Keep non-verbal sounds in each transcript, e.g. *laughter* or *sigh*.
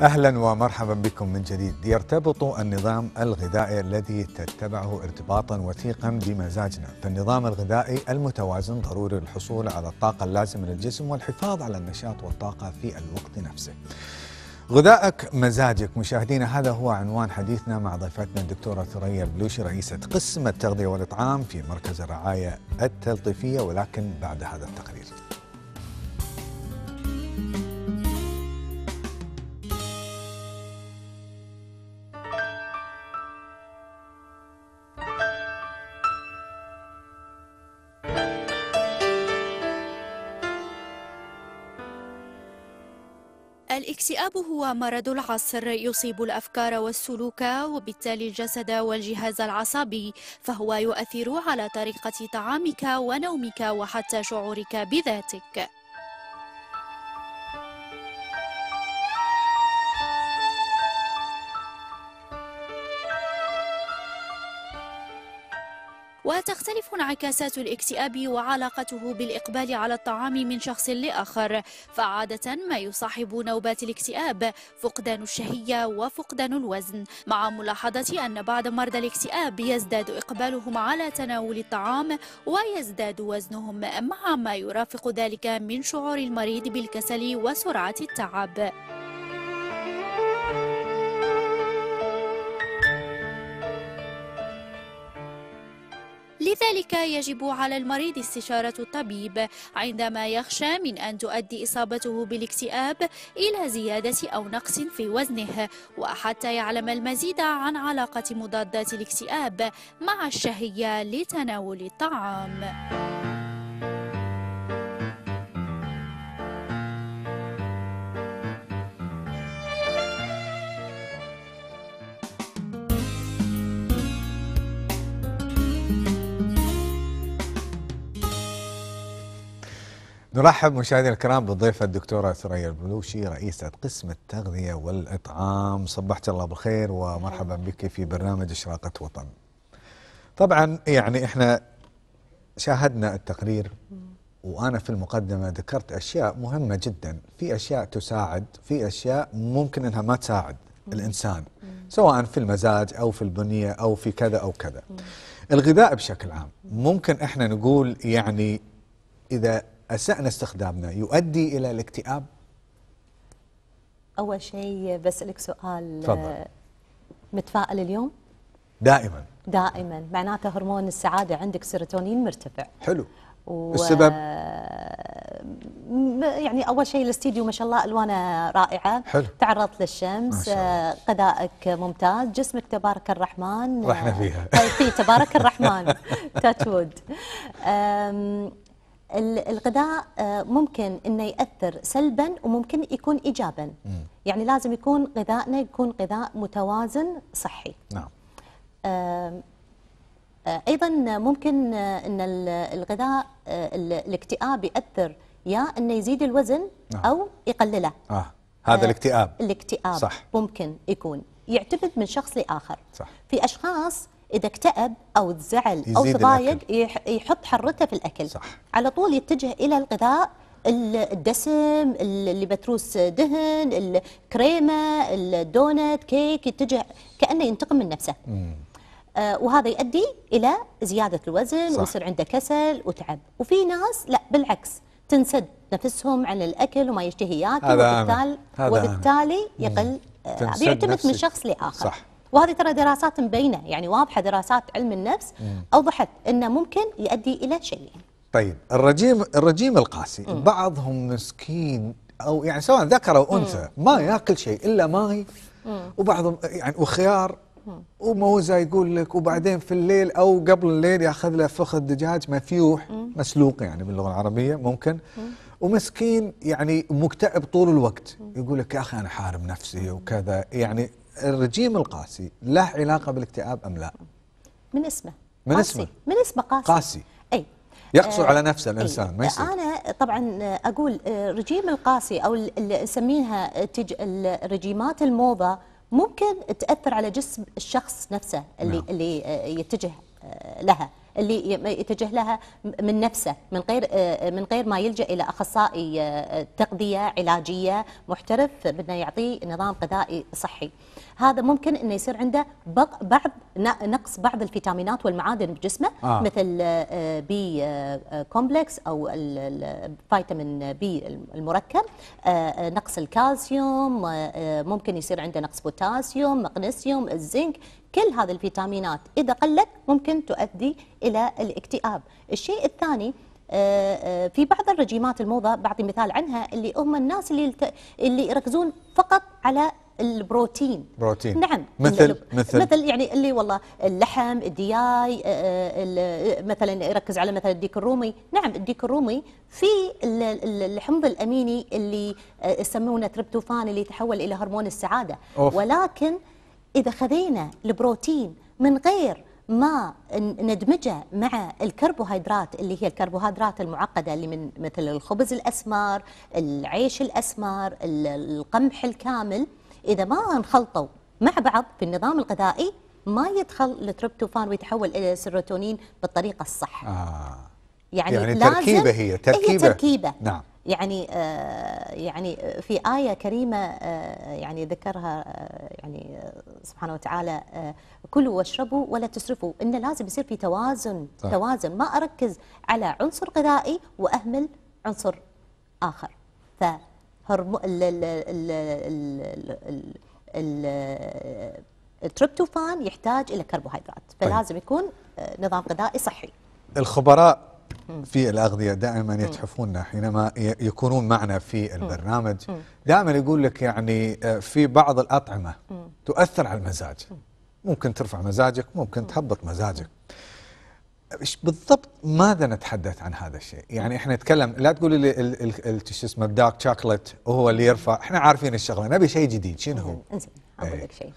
اهلا ومرحبا بكم من جديد. يرتبط النظام الغذائي الذي تتبعه ارتباطا وثيقا بمزاجنا، فالنظام الغذائي المتوازن ضروري للحصول على الطاقه اللازمه للجسم والحفاظ على النشاط والطاقه في الوقت نفسه. غذائك مزاجك مشاهدينا هذا هو عنوان حديثنا مع ضيفتنا الدكتوره ثريا البلوشي رئيسه قسم التغذيه والاطعام في مركز الرعايه التلطيفيه ولكن بعد هذا التقرير. الاكتئاب هو مرض العصر يصيب الأفكار والسلوك وبالتالي الجسد والجهاز العصبي فهو يؤثر على طريقة طعامك ونومك وحتى شعورك بذاتك انعكاسات الاكتئاب وعلاقته بالإقبال على الطعام من شخص لآخر فعادة ما يصاحب نوبات الاكتئاب فقدان الشهية وفقدان الوزن مع ملاحظة أن بعض مرضى الاكتئاب يزداد إقبالهم على تناول الطعام ويزداد وزنهم مع ما يرافق ذلك من شعور المريض بالكسل وسرعة التعب لذلك يجب على المريض استشارة الطبيب عندما يخشى من أن تؤدي إصابته بالاكتئاب إلى زيادة أو نقص في وزنه وحتى يعلم المزيد عن علاقة مضادات الاكتئاب مع الشهية لتناول الطعام نرحب مشاهدينا الكرام بالضيفة الدكتورة ثريا البلوشي رئيسة قسم التغذية والإطعام صبحت الله بالخير ومرحبا بك في برنامج إشراقة وطن طبعا يعني إحنا شاهدنا التقرير وأنا في المقدمة ذكرت أشياء مهمة جدا في أشياء تساعد في أشياء ممكن أنها ما تساعد الإنسان سواء في المزاج أو في البنية أو في كذا أو كذا الغذاء بشكل عام ممكن إحنا نقول يعني إذا أسأنا استخدامنا يؤدي إلى الاكتئاب؟ أول شيء بسألك سؤال تفضل آه، متفائل اليوم؟ دائما دائما معناته هرمون السعادة عندك سيروتونين مرتفع حلو و... السبب؟ آه، يعني اول شيء الاستديو ما شاء الله الوانه رائعه حلو. تعرضت للشمس آه، غذائك ممتاز جسمك تبارك الرحمن رحنا فيها في تبارك الرحمن تاتود *laughs* الغذاء آه، ممكن انه ياثر سلبا وممكن يكون ايجابا م. يعني لازم يكون غذائنا يكون غذاء متوازن صحي نعم آه، ايضا ممكن آه، ان الغذاء الاكتئاب ياثر يا انه يزيد الوزن نعم. او يقلله آه. هذا الاكتئاب الاكتئاب صح. ممكن يكون يعتمد من شخص لاخر صح. في اشخاص اذا اكتئب او تزعل او تضايق يحط حرته في الاكل صح. على طول يتجه الى الغذاء الدسم اللي بتروس دهن الكريمه الدونت كيك يتجه كانه ينتقم من نفسه مم. آه وهذا يؤدي الى زياده الوزن صح. ويصير عنده كسل وتعب وفي ناس لا بالعكس تنسد نفسهم عن الاكل وما يشتهياته وبالتالي وبالتالي يقل آه بيعتمد من شخص لاخر صح وهذه ترى دراسات مبينه يعني واضحه دراسات علم النفس اوضحت انه ممكن يؤدي الى شيئين. طيب الرجيم الرجيم القاسي مم. بعضهم مسكين او يعني سواء ذكر او انثى ما ياكل شيء الا ماي وبعضهم يعني وخيار وموزه يقول لك وبعدين في الليل او قبل الليل ياخذ له فخذ دجاج مفيوح مسلوق يعني باللغه العربيه ممكن ومسكين يعني مكتئب طول الوقت يقول لك يا اخي انا حارم نفسي وكذا يعني الرجيم القاسي له علاقه بالاكتئاب ام لا؟ من اسمه من قاسي. اسمه من اسمه قاسي قاسي اي يقصر آه على نفسه الانسان ما يصير انا طبعا اقول آه، رجيم القاسي او اللي نسميها الرجيمات الموضه ممكن تاثر على جسم الشخص نفسه اللي نعم. اللي آه، آه، يتجه لها اللي يتجه لها من نفسه من غير من غير ما يلجا الى اخصائي تغذيه علاجيه محترف بانه يعطيه نظام غذائي صحي. هذا ممكن انه يصير عنده بعض نقص بعض الفيتامينات والمعادن بجسمه آه. مثل بي آه، كومبلكس آه، آه، او الفيتامين بي المركب نقص الكالسيوم ممكن يصير عنده نقص بوتاسيوم مغنيسيوم الزنك كل هذه الفيتامينات اذا قلت ممكن تؤدي الى الاكتئاب الشيء الثاني في بعض الرجيمات الموضه بعطي مثال عنها اللي هم الناس اللي اللي يركزون فقط على البروتين بروتين نعم مثل مثل مثل يعني اللي والله اللحم الدياي آه، آه، آه، مثلا يركز على مثلا الديك الرومي نعم الديك الرومي في الحمض الاميني اللي يسمونه تريبتوفان اللي يتحول الى هرمون السعاده أوف. ولكن اذا خذينا البروتين من غير ما ندمجه مع الكربوهيدرات اللي هي الكربوهيدرات المعقده اللي من مثل الخبز الاسمر، العيش الاسمر، القمح الكامل إذا ما انخلطوا مع بعض في النظام الغذائي ما يدخل التريبتوفان ويتحول إلى السيروتونين بالطريقة الصح آه. يعني, يعني تركيبة هي إيه، تركيبة, هي تركيبة. نعم يعني آه يعني في آية كريمة آه يعني ذكرها آه يعني آه، سبحانه وتعالى آه، كلوا واشربوا ولا تسرفوا إن لازم يصير في توازن صح. توازن ما أركز على عنصر غذائي وأهمل عنصر آخر ف التريبتوفان يحتاج الى كربوهيدرات طيب. فلازم يكون نظام غذائي صحي الخبراء في الاغذيه دائما يتحفوننا حينما يكونون معنا في البرنامج دائما يقول لك يعني آه، في بعض الاطعمه تؤثر على المزاج ممكن ترفع مزاجك ممكن تهبط مزاجك ايش بالضبط ماذا نتحدث عن هذا الشيء؟ يعني احنا نتكلم لا تقول لي شو اسمه الدارك شوكلت وهو اللي يرفع، احنا عارفين الشغله، نبي شيء جديد، شنو هو؟ انزين اقول إيه. لك شيء.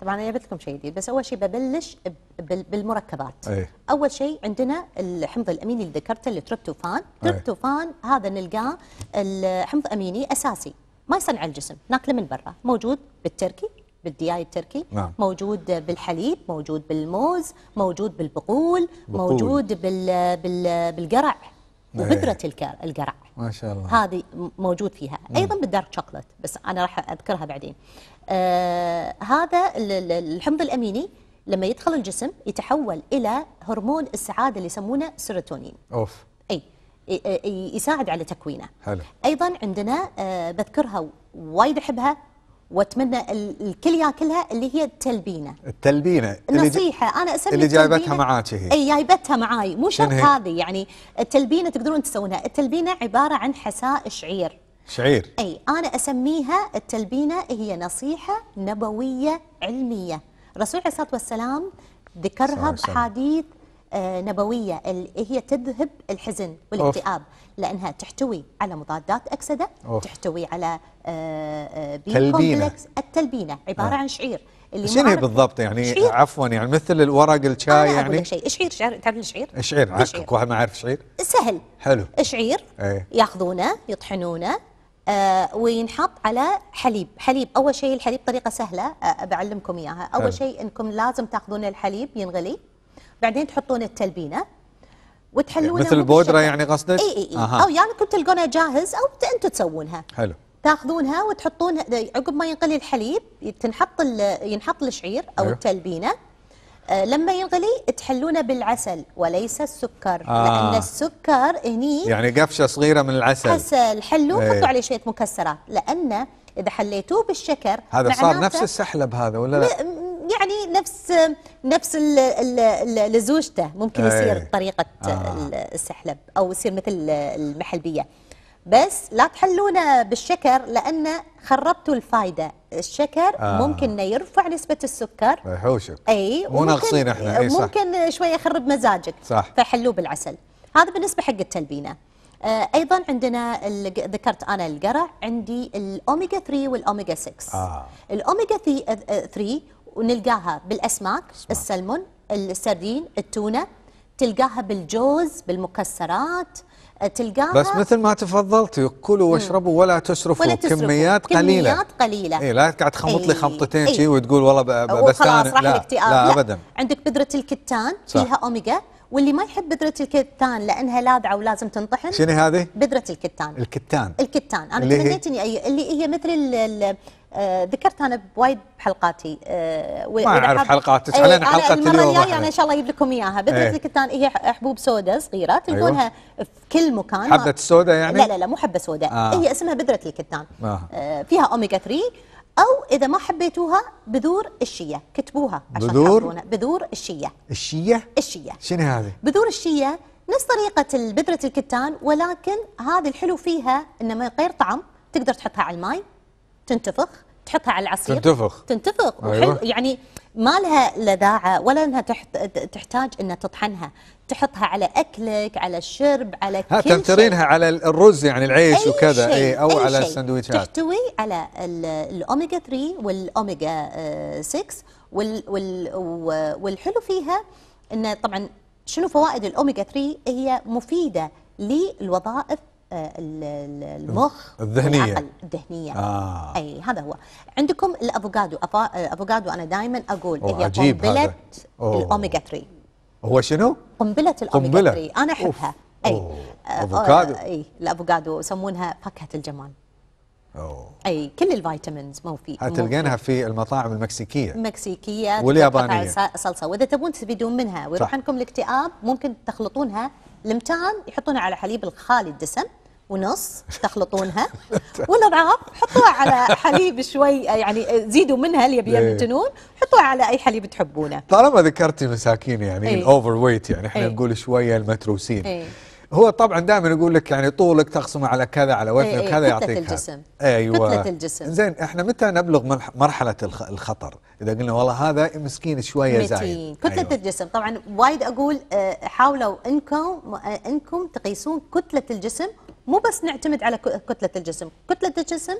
طبعا انا جبت لكم شيء جديد بس اول شيء ببلش بالمركبات. أي. اول شيء عندنا الحمض الاميني اللي ذكرته اللي تربتوفان إيه. هذا نلقاه الحمض اميني اساسي ما يصنع الجسم، ناكله من برا، موجود بالتركي بالدياي التركي نعم. موجود بالحليب موجود بالموز موجود بالبقول بقول. موجود بال بال بالقرع وبذرة إيه. القرع ما شاء الله هذه موجود فيها نعم. ايضا بالدارك شوكلت بس انا راح اذكرها بعدين آه هذا الحمض الاميني لما يدخل الجسم يتحول الى هرمون السعاده اللي يسمونه سيروتونين اوف اي يساعد على تكوينه حلو ايضا عندنا آه بذكرها وايد احبها واتمنى الكل ياكلها اللي هي التلبينه التلبينه نصيحه اللي انا اسمي اللي جايبتها معاك هي اي جايبتها معاي مو شرط هذه يعني التلبينه تقدرون تسوونها التلبينه عباره عن حساء شعير شعير اي انا اسميها التلبينه هي نصيحه نبويه علميه الرسول عليه الصلاه والسلام ذكرها باحاديث آه، نبوية اللي هي تذهب الحزن والاكتئاب لأنها تحتوي على مضادات أكسدة أوف. تحتوي على آه، آه، تلبينة التلبينة عبارة أوه. نعم. عن شعير اللي شنو بالضبط يعني شعير. عفوا يعني مثل الورق الشاي يعني شيء شعير شعير تعرف الشعير؟ شعير عكك واحد ما يعرف شعير سهل حلو شعير ايه؟ ياخذونه يطحنونه آه وينحط على حليب حليب أول شيء الحليب طريقة سهلة آه بعلمكم إياها أول حلو. شيء أنكم لازم تاخذون الحليب ينغلي بعدين تحطون التلبينه وتحلونه مثل البودره يعني قصدك؟ اي اي, إي. أه. او يعني كنت تلقونه جاهز او انتم تسوونها حلو تاخذونها وتحطونها عقب ما ينقلي الحليب تنحط ينحط الشعير او أيوه. التلبينه آه، لما ينغلي تحلونه بالعسل وليس السكر آه. لان السكر هني يعني قفشه صغيره من العسل عسل حلوه ايه. حطوا عليه شويه مكسرات لان اذا حليتوه بالشكر هذا صار نفس السحلب هذا ولا لا؟ يعني نفس نفس لزوجته ممكن إيه. يصير طريقه آه. السحلب او يصير مثل المحلبيه بس لا تحلونه بالشكر لان خربتوا الفايده الشكر آه. ممكن انه يرفع نسبه السكر يحوشك إيه، اي مو ناقصين احنا اي ممكن شويه يخرب مزاجك صح فحلوه بالعسل هذا بالنسبه حق التلبينه آه ايضا عندنا ذكرت انا القرع عندي الاوميجا 3 والاوميجا 6 آه. الاوميجا آه، آه، 3 ونلقاها بالاسماك السلمون السردين التونه تلقاها بالجوز بالمكسرات آه، تلقاها بس مثل ما تفضلتي كلوا واشربوا ولا تسرفوا, ولا تسرفوا كميات قليله كميات قليله اي لا قاعد تخمط لي إيه. خمطتين إيه. شيء وتقول والله بس انا لا, لا, لا ابدا عندك بذره الكتان صح. فيها اوميجا واللي ما يحب بذره الكتان لانها لاذعه ولازم تنطحن شنو هذه؟ بذره الكتان الكتان الكتان انا تمنيت اني أي... اللي هي مثل ال آه، ذكرت انا بوايد بحلقاتي آه ما اعرف حلقاتك إيه، خلينا حلقه اليوم المره الجايه انا ان شاء الله اجيب لكم اياها بذره ايه الكتان هي حبوب سوداء صغيره أيوه. تلقونها أيوه في كل مكان حبه السوداء يعني؟ لا لا لا مو حبه سوداء آه هي اسمها بذره الكتان آه, آه، فيها اوميجا 3 أو إذا ما حبيتوها بذور الشية كتبوها عشان بذور تحفظونا. بذور الشية الشية الشية شنو هذه؟ بذور الشية نفس طريقة بذرة الكتان ولكن هذه الحلو فيها إنه من غير طعم تقدر تحطها على الماي تنتفخ تحطها على العصير تنتفخ تنتفخ أيوة. وحلو يعني ما لها لذاعه ولا انها تحتاج ان تطحنها تحطها على اكلك على الشرب على كل شيء تمترينها على الرز يعني العيش وكذا اي او أي على السندويشات تحتوي على الاوميجا 3 والاوميجا 6 آه، وال وال والحلو فيها انه طبعا شنو فوائد الاوميجا 3 هي مفيده للوظائف آه، المخ الذهنية الذهنية آه. أي هذا هو عندكم الأفوكادو الأفوكادو آه، أنا دائما أقول هي قنبلة الأوميجا 3 هو شنو؟ قنبلة الأوميجا 3 أنا أحبها أي آه، أفوكادو أي الأفوكادو يسمونها فاكهة الجمال أوه. اي كل الفيتامينز مو في هتلقينها في المطاعم المكسيكيه المكسيكيه واليابانيه صلصه واذا تبون تستفيدون منها ويروح عنكم الاكتئاب ممكن تخلطونها لمتان يحطونها على حليب الخالي الدسم ونص تخلطونها *laughs* والاضعاف حطوها على حليب شوي يعني زيدوا منها اللي يبي يمتنون إيه. حطوها على اي حليب تحبونه طالما ذكرتي مساكين يعني الاوفر إيه. ويت يعني احنا إيه. نقول شويه المتروسين هو طبعا دائما يقول لك يعني طولك تخصمه على كذا على وزنك ايه, إيه، كذا يعطيك الجسم ايوه كتله الجسم زين احنا متى نبلغ مرحله الخطر اذا قلنا والله هذا مسكين شويه زايد كتله أيوة. الجسم طبعا وايد اقول آه، حاولوا انكم انكم تقيسون كتله الجسم مو بس نعتمد على كتله الجسم كتله الجسم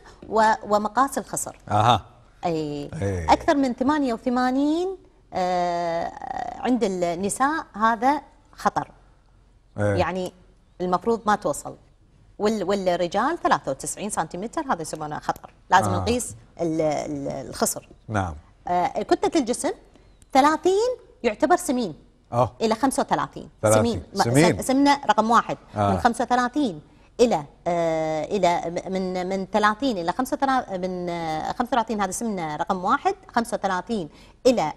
ومقاس الخصر اها اي اي اكثر من 88 آه، عند النساء هذا خطر أيه. يعني المفروض ما توصل وال والرجال 93 سنتيمتر هذا يسمونه خطر لازم آه. نقيس الخصر نعم آه كتله الجسم 30 يعتبر سمين أوه. الى 35 30. سمين سمين سمنه رقم واحد آه. من 35 الى آه، الى من من 30 الى 35 من 35 آه، هذا سمنه رقم واحد 35 الى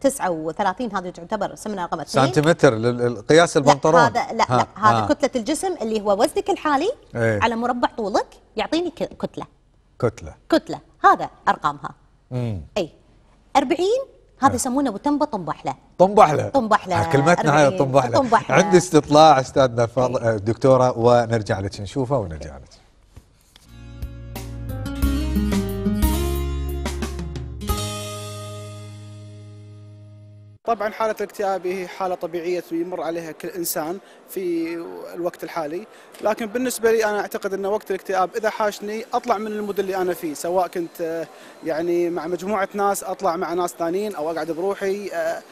39 هذه تعتبر سمنه رقم اثنين سنتيمتر للقياس البنطلون لا هذا لا, ها. لا هذا ها كتله الجسم اللي هو وزنك الحالي ايه؟ على مربع طولك يعطيني كتله كتله كتله هذا ارقامها امم اي 40 هذا آه. يسمونه بتنبه طنبحله طنبحله طنبحله آه، كلمتنا هاي طنبحله عندي استطلاع استاذنا الدكتوره آه، دكتوره ونرجع لك نشوفه ونرجع لك طبعا حالة الاكتئاب هي حالة طبيعية يمر عليها كل إنسان في الوقت الحالي لكن بالنسبة لي أنا أعتقد أن وقت الاكتئاب إذا حاشني أطلع من المود اللي أنا فيه سواء كنت آه، يعني مع مجموعة ناس أطلع مع ناس ثانيين أو أقعد بروحي آه،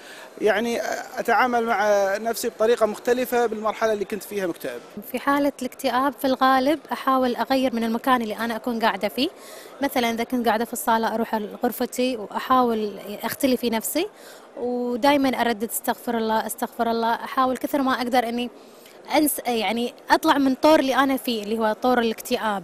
يعني آه، أتعامل مع نفسي بطريقة مختلفة بالمرحلة اللي كنت فيها مكتئب في حالة الاكتئاب في الغالب أحاول أغير من المكان اللي أنا أكون قاعدة فيه مثلا إذا كنت قاعدة في الصالة أروح لغرفتي وأحاول أختلي في نفسي ودائما اردد استغفر الله استغفر الله احاول كثر ما اقدر اني انس يعني اطلع من طور اللي انا فيه اللي هو طور الاكتئاب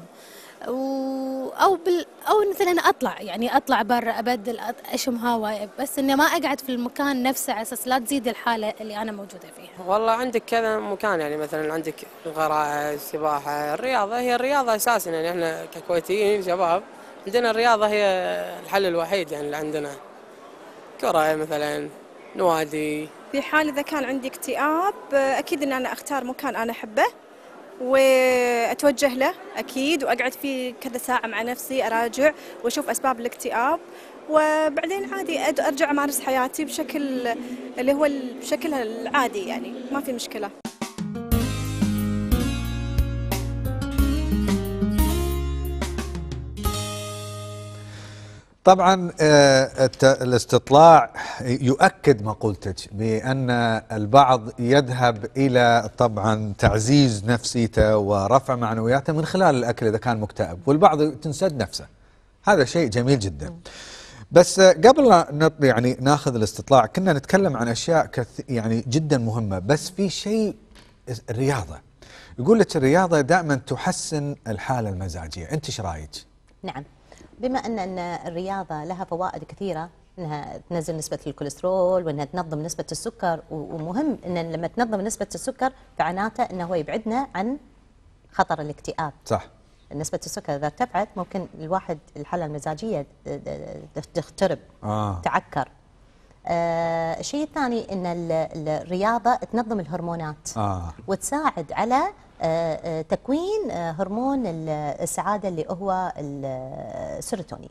او بال او مثلا اطلع يعني اطلع برا ابدل اشم هواء بس اني ما اقعد في المكان نفسه على اساس لا تزيد الحاله اللي انا موجوده فيها. والله عندك كذا مكان يعني مثلا عندك الغراءه، السباحه، الرياضه هي الرياضه اساسا يعني احنا ككويتيين شباب عندنا الرياضه هي الحل الوحيد يعني اللي عندنا. كرة مثلا نوادي في حال إذا كان عندي اكتئاب أكيد أن أنا أختار مكان أنا أحبه وأتوجه له أكيد وأقعد فيه كذا ساعة مع نفسي أراجع وأشوف أسباب الاكتئاب وبعدين عادي أرجع أمارس حياتي بشكل اللي هو بشكل العادي يعني ما في مشكلة طبعا آه، الاستطلاع يؤكد ما قلتك بأن البعض يذهب إلى طبعا تعزيز نفسيته ورفع معنوياته من خلال الأكل إذا كان مكتئب والبعض تنسد نفسه هذا شيء جميل جدا بس آه، قبل لا يعني ناخذ الاستطلاع كنا نتكلم عن أشياء كث يعني جدا مهمة بس في شيء الرياضة يقول لك الرياضة دائما تحسن الحالة المزاجية أنت ايش رايك؟ نعم بما أن ان الرياضة لها فوائد كثيرة انها تنزل نسبه الكوليسترول وانها تنظم نسبه السكر ومهم ان لما تنظم نسبه السكر فعناته انه هو يبعدنا عن خطر الاكتئاب صح نسبة السكر إذا ارتفعت ممكن الواحد الحالة المزاجية تخترب آه. تعكر آه الشيء الثاني أن الرياضة تنظم الهرمونات آه. وتساعد على تكوين هرمون السعاده اللي هو السيروتونين.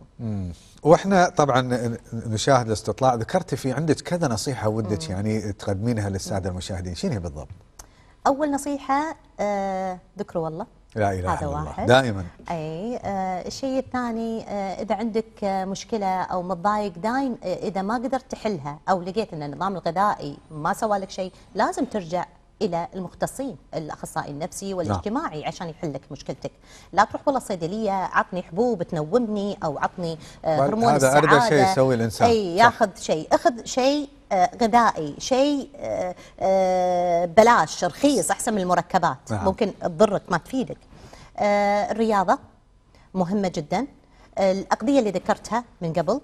واحنا طبعا نشاهد الاستطلاع ذكرتي في عندك كذا نصيحه ودك يعني تقدمينها للساده المشاهدين، شنو هي بالضبط؟ اول نصيحه آه، ذكروا الله. لا اله الا الله واحد. دائما اي آه الشيء الثاني آه اذا عندك آه مشكله او متضايق دايم آه، اذا ما قدرت تحلها او لقيت ان النظام الغذائي ما سوى لك شيء لازم ترجع الى المختصين الاخصائي النفسي نعم. والاجتماعي عشان يحل لك مشكلتك لا تروح والله صيدليه عطني حبوب تنومني او عطني آه، هرمون هذا اردى شيء يسوي الانسان اي ياخذ شيء اخذ شيء آه، غذائي شيء آه، بلاش رخيص احسن من المركبات نعم. ممكن تضرك ما تفيدك الرياضه مهمه جدا الاقضيه اللي ذكرتها من قبل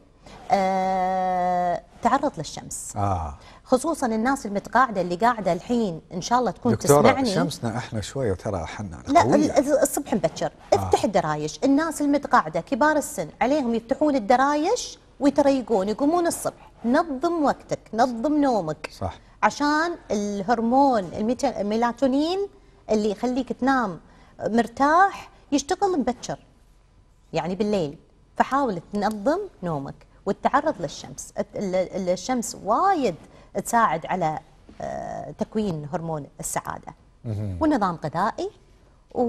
تعرض للشمس آه. خصوصا الناس المتقاعده اللي قاعده الحين ان شاء الله تكون تسمعني شمسنا احنا شويه وترى احنا لا قوية. الصبح مبكر آه. افتح الدرايش الناس المتقاعده كبار السن عليهم يفتحون الدرايش ويتريقون يقومون الصبح نظم وقتك نظم نومك صح عشان الهرمون الميلاتونين اللي يخليك تنام مرتاح يشتغل مبكر يعني بالليل فحاول تنظم نومك والتعرض للشمس الشمس وايد تساعد على آه، تكوين هرمون السعاده ونظام غذائي و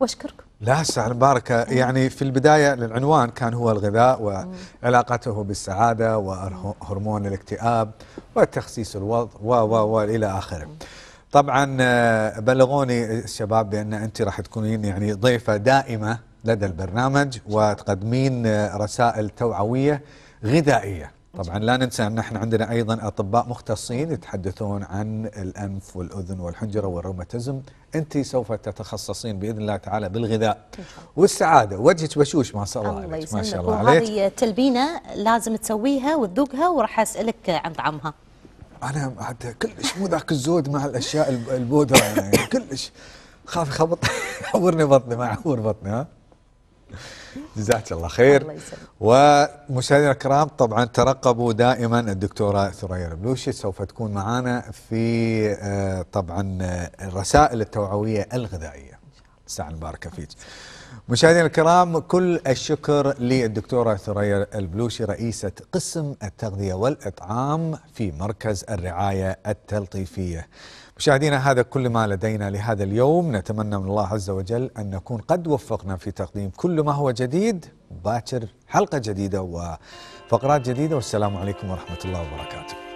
واشكركم. لا سعر مباركة يعني في البداية العنوان كان هو الغذاء وعلاقته بالسعادة وهرمون الاكتئاب وتخسيس الوضع و و و إلى آخره. طبعا آه، بلغوني الشباب بأن أنت راح تكونين يعني ضيفة دائمة لدى البرنامج وتقدمين آه، رسائل توعوية غذائية. طبعا لا ننسى ان احنا عندنا ايضا اطباء مختصين يتحدثون عن الانف والاذن والحنجره والروماتيزم، انت سوف تتخصصين باذن الله تعالى بالغذاء والسعاده، وجهك بشوش ما شاء الله عليك ما شاء الله عليك هذه تلبينه لازم تسويها وتذوقها وراح اسالك عن طعمها. انا عاد كلش مو ذاك الزود مع الاشياء البودره يعني كلش خاف يخبط *laughs* عورني بطني ما عور بطني ها. *laughs* جزاك الله خير الله ومشاهدينا الكرام طبعا ترقبوا دائما الدكتوره ثريا البلوشي سوف تكون معنا في آه، طبعا آه، الرسائل التوعويه الغذائيه الساعه المباركه فيك مشاهدينا الكرام كل الشكر للدكتورة ثريا البلوشي رئيسة قسم التغذية والإطعام في مركز الرعاية التلطيفية مشاهدينا هذا كل ما لدينا لهذا اليوم نتمنى من الله عز وجل أن نكون قد وفقنا في تقديم كل ما هو جديد باكر حلقة جديدة وفقرات جديدة والسلام عليكم ورحمة الله وبركاته